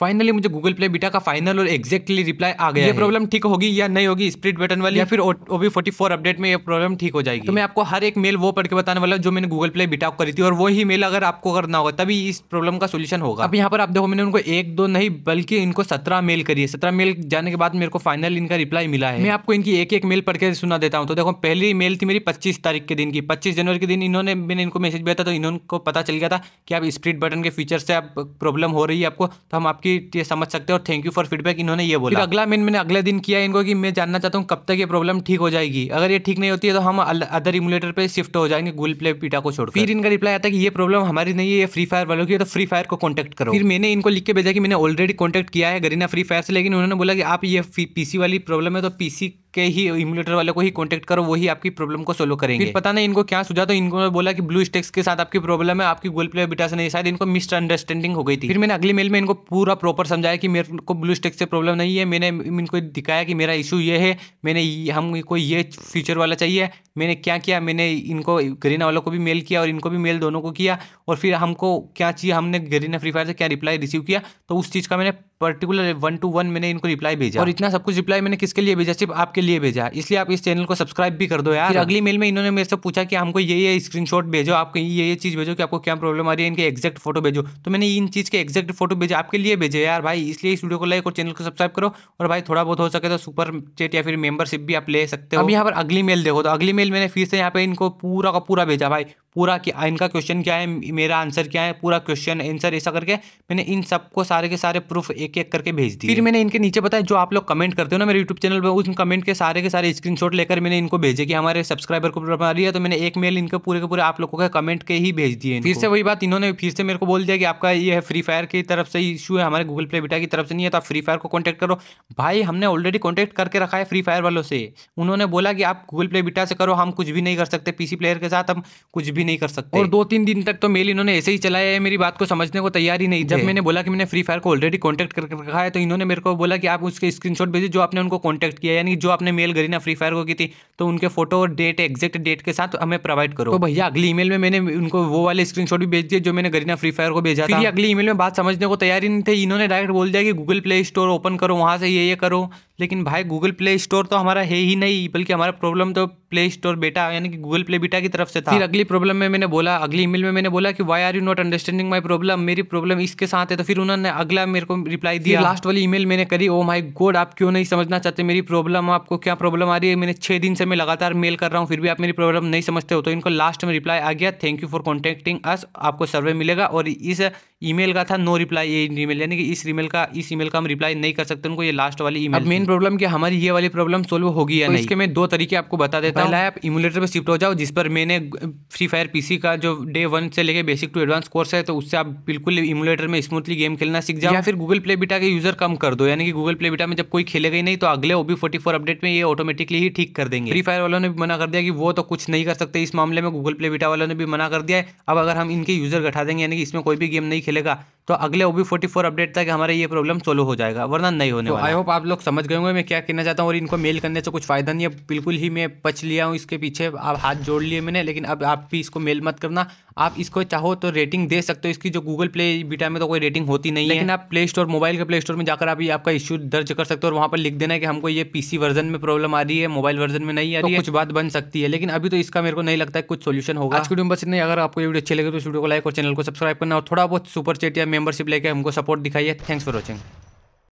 finally मुझे Google play beta का final और एक्जेक्टली रिप्लाई आ गया ये प्रॉब्लम ठीक होगी या नहीं होगी स्प्रिट बटन वाली या फिर ओबी फोर्टी फोर अपडेट में ये प्रॉब्लम ठीक हो जाएगी तो मैं आपको हर एक मेल वो पढ़ के बताने वाला जो मैंने गूगल प्ले बीटा करी थी और वो ही मेल अगर आपको करना होगा तभी इस प्रॉब्लम का सोल्यूशन होगा अब यहाँ पर आप देखो मैंने उनको एक दो नहीं बल्कि इनको सत्रह मेल करी है सत्रह मेल जाने के बाद मेरे को फाइनल इनका रिप्लाई मिला है मैं आपको इनकी एक एक मेल पढ़ के सुना देता हूँ तो देखो पहली मेल थी मेरी पच्चीस तारीख के दिन की पच्चीस जनवरी के दिन इन्होंने मैंने इनको मैसेज भेजा था तो इन्होंने पता चल गया था कि आप स्प्रिट बटन के फीचर से आप प्रॉब्लम हो रही है आपको तो हम आपकी कि ये समझ सकते हैं और थैंक यू फॉर फीडबैक इन्होंने ये बोला अगला मेन मैंने अगले दिन किया इनको कि मैं जानना चाहता हूँ कब तक ये प्रॉब्लम ठीक हो जाएगी अगर ये ठीक नहीं होती है तो हम अदर इमुलेटर पर शिफ्ट हो जाएंगे गूगल प्ले पीटा को छोड़ फिर इनका रिप्लाई आता है कि ये प्रॉब्लम हमारी नहीं है ये फ्री फायर वालों की है तो फ्री फायर को कॉन्टैक्ट करो फिर मैंने इनको लिख के भेजा कि मैंने ऑलरेडी कॉन्टैक्ट किया है गरीना फ्री फायर से लेकिन उन्होंने बोला कि आप ये पीसी वाली प्रॉब्लम है तो पीसी के ही इमुलेटर वाले को ही कॉन्टेक्ट करो वही आपकी प्रॉब्लम को सोल्व करेंगे फिर पता नहीं इनको क्या सुझा तो इनको बोला कि ब्लू स्टेक्स के साथ आपकी प्रॉब्लम है आपकी गूगल प्ले बिटा से नहीं शायद इनको मिसअंडरस्टैंडिंग हो गई थी फिर मैंने अगली मेल में इनको पूरा प्रॉपर समझाया कि मेरे को ब्लू स्टेक्स से प्रॉब्लम नहीं है मैंने इनको दिखाया कि मेरा इशू ये है मैंने हमको ये फीचर वाला चाहिए मैंने क्या किया मैंने इनको गरीना वालों को भी मेल किया और इनको भी मेल दोनों को किया और फिर हमको क्या चाहिए हमने गरीना फ्री फायर से क्या रिप्लाई रिसीव किया तो उस चीज़ का मैंने पर्टिकुलर वन टू वन मैंने इनको रिप्लाई भेजा और इतना सब कुछ रिप्लाई मैंने किसके लिए भेजा सिर्फ आपके लिए भेजा इसलिए आप इस चैनल को सब्सक्राइब भी कर दो यार फिर अगली मेल में इन्होंने मेरे से पूछा कि हमको ये ये स्क्रीनशॉट भेजो आपको ये ये चीज़ भेजो कि आपको क्या प्रॉब्लम आ रही है इनके एक्जैक्ट फोटो भेजो तो मैंने इन चीज़ के एक्जैक्ट फोटो भेजे आपके लिए भेजे यार भाई इसलिए इस वीडियो को लाइक और चैनल को सब्सक्राइब करो और भाई थोड़ा बहुत हो सके तो सुपर चेट या फिर मेंबरशिप भी आप ले सकते हो अब यहाँ पर अगली मेल देखो तो अगली मेल मैंने फिर से यहाँ पे इनको पूरा का पूरा भेजा भाई पूरा किया इनका क्वेश्चन क्या है मेरा आंसर क्या है पूरा क्वेश्चन आंसर ऐसा करके मैंने इन सबको सारे के सारे प्रूफ एक एक करके भेज दिए फिर मैंने इनके नीचे बताया जो आप लोग कमेंट करते हो ना मेरे यूट्यूब चैनल पर उस कमेंट के सारे के सारे स्क्रीनशॉट लेकर मैंने इनको भेजे कि हमारे सब्सक्राइबर को प्रॉब्लम आ रही है तो मैंने एक मेल इनके पूरे के पूरे आप लोगों के कमेंट के ही भेज दिए फिर से वही बात इन्होंने फिर से मेरे को बोल दिया कि आपका ये है फ्री फायर की तरफ से इशू है हमारे गूगल प्ले बिटा की तरफ से नहीं है तो आप फ्री फायर को कॉन्टैक्ट करो भाई हमने ऑलरेडी कॉन्टैक्ट करके रखा है फ्री फायर वालों से उन्होंने बोला कि आप गूगल प्ले बिटा से करो हम कुछ भी नहीं कर सकते पीसी प्लेयर के साथ हम कुछ भी नहीं कर सकते और दो तीन दिन तक तो मेल इन्होंने ऐसे ही चलाया है मेरी बात को समझने को तैयार ही नहीं जब मैंने बोला कि मैंने फ्री फायर को ऑलरेडी कॉन्टेक्ट करके रखा है तो इन्होंने मेरे को बोला कि आप उसके स्क्रीन भेजे जो आपने उनको कॉन्टेक्ट किया यानी जो आपने मेल करी ना फ्री फायर को की थी तो उनके फोटो और डेट एग्जैक्ट डेट के साथ हमें प्रोवाइड करो तो भैया अगली ईमेल में मैंने उनको वो वाले स्क्रीनशॉट भी भेज दिए जो मैंने गरीना फ्री फायर को भेजा था अगली ईमेल में बात समझने को तैयार ही नहीं थे इन्होंने डायरेक्ट बोल दिया कि गूगल प्ले स्टोर ओपन करो वहां से ये ये करो लेकिन भाई गूगल प्ले स्टोर तो हमारा है ही नहीं बल्कि हमारा प्रॉब्लम तो प्ले स्टोर बेटा यानी कि गूगल प्ले बेटा की तरफ से था फिर अगली प्रॉब्लम में मैंने बोला अगली ईमेल में मैंने बोला कि why are you not understanding my problem मेरी प्रॉब्लम इसके साथ है तो फिर उन्होंने अगला मेरे को रिप्लाई दिया लास्ट वाली ईमेल मैंने करी ओ माई गोड आप क्यों नहीं समझना चाहते मेरी प्रॉब्लम आपको क्या प्रॉब्लम आ रही है मैंने छह दिन से मैं लगातार मेल कर रहा हूँ फिर भी आप मेरी प्रॉब्लम नहीं समझते हो तो इनको लास्ट में रिप्लाई आ गया thank you for contacting us आपको सर्वे मिलेगा और इस ईमेल का था नो रिप्लाई ये ईमेल यानी कि इस ईमेल का इस ईमेल का हम रिप्लाई नहीं कर सकते उनको ये लास्ट वाली ईमेल मेन प्रॉब्लम कि हमारी ये वाली प्रॉब्लम सोल्व होगी या तो नहीं इसके मैं दो तरीके आपको बता देता हूँ आप इमुलेटर पर शिफ्ट हो जाओ जिस पर मैंने फ्री फायर पी का जो डे वन से लेकर बेसिक टू एडवांस कोर्स है तो उससे आप बिल्कुल इमुलेटर में स्मूथली गेम खेलना सीख जाओ या फिर गूगल प्ले बीटा के यूजर कम कर दो यानी कि गूगल प्ले बीटा में जब कोई खेलेगा नहीं तो अगले ओबी फोर्टी फोर अपडेट में ये ऑटोमेटिकली ही ठीक कर देंगे फ्री फायर वालों ने भी मना कर दिया कि वो तो कुछ नहीं कर सकते इस मामले में गूगल प्ले बीटा वालों ने भी मना कर दिया है अब अगर हम इनके यूजर घटा देंगे यानी कि इसमें कोई भी गेम नहीं खेलेगा तो अगले ओबी फोर्टी फोर अपडेट तक हमारे ये प्रॉब्लम सोल्व हो जाएगा वरना नहीं होने तो आई होप आप लोग समझ गए होंगे मैं क्या कहना चाहता हूँ और इनको मेल करने से कुछ फ़ायदा नहीं है बिल्कुल ही मैं पच लिया हूँ इसके पीछे आप हाथ जोड़ लिए मैंने लेकिन अब आप भी इसको मेल मत करना आप इसको चाहो तो रेटिंग दे सकते हो इसकी जो गूगल प्ले बीटा में तो कोई रेटिंग होती नहीं लेकिन है आप प्ले स्टोर मोबाइल के प्ले स्टोर में जाकर आप आपका इश्यू दर्ज कर सकते हो और वहाँ पर लिख देना है कि हमको ये पीसी वर्जन में प्रॉब्लम आ रही है मोबाइल वर्जन में नहीं आ तो रही है कुछ बात बन सकती है लेकिन अभी तो इसका मेरे को नहीं लगता है कुछ सोल्यूशन होगा आज की वीडियो में बस नहीं अगर आपको वीडियो अच्छी लगे तो इस वीडियो को लाइक और चैनल को सब्सक्राइब करना और थोड़ा बहुत सुपर चेट या मेंबरशिप लेके हमको सपोर्ट दिखाइए थैंक्स फॉर वॉचिंग